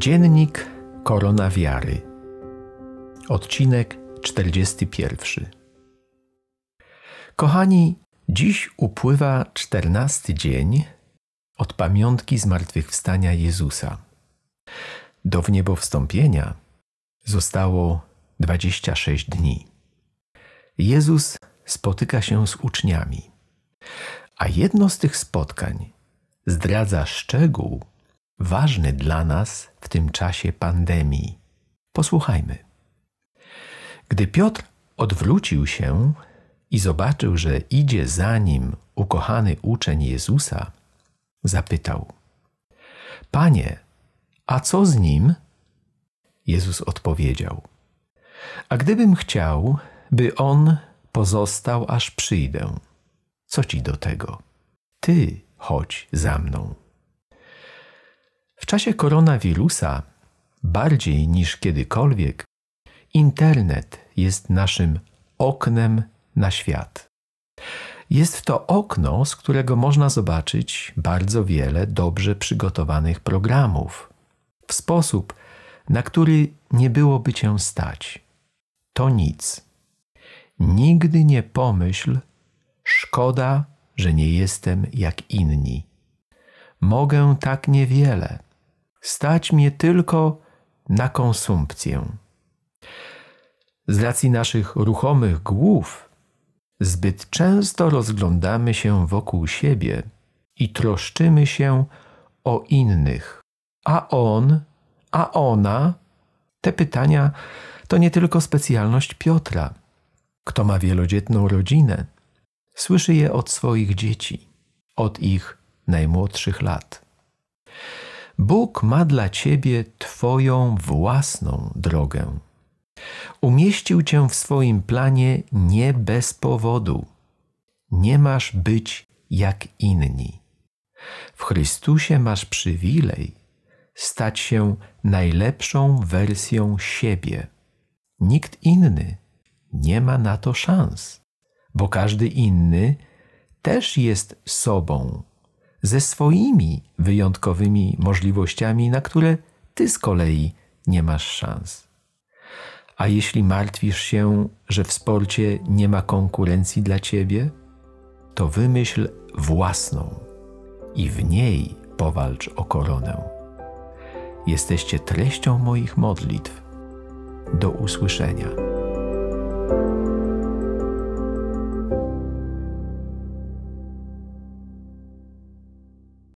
Dziennik Korona Wiary. Odcinek 41. Kochani, dziś upływa czternasty dzień od pamiątki zmartwychwstania Jezusa. Do wniebowstąpienia zostało 26 dni. Jezus spotyka się z uczniami, a jedno z tych spotkań zdradza szczegół ważny dla nas w tym czasie pandemii. Posłuchajmy. Gdy Piotr odwrócił się i zobaczył, że idzie za nim ukochany uczeń Jezusa, zapytał: Panie, a co z nim? Jezus odpowiedział: A gdybym chciał, by on pozostał, aż przyjdę, co ci do tego? Ty chodź za mną czasie koronawirusa, bardziej niż kiedykolwiek, internet jest naszym oknem na świat. Jest to okno, z którego można zobaczyć bardzo wiele dobrze przygotowanych programów w sposób, na który nie byłoby cię stać. To nic. Nigdy nie pomyśl, szkoda, że nie jestem jak inni. Mogę tak niewiele Stać mnie tylko na konsumpcję. Z racji naszych ruchomych głów, zbyt często rozglądamy się wokół siebie i troszczymy się o innych. A on, a ona? Te pytania to nie tylko specjalność Piotra. Kto ma wielodzietną rodzinę, słyszy je od swoich dzieci, od ich najmłodszych lat. Bóg ma dla ciebie Twoją własną drogę. Umieścił Cię w swoim planie nie bez powodu. Nie masz być jak inni. W Chrystusie masz przywilej stać się najlepszą wersją siebie. Nikt inny nie ma na to szans, bo każdy inny też jest sobą ze swoimi wyjątkowymi możliwościami, na które ty z kolei nie masz szans. A jeśli martwisz się, że w sporcie nie ma konkurencji dla ciebie, to wymyśl własną i w niej powalcz o koronę. Jesteście treścią moich modlitw. Do usłyszenia.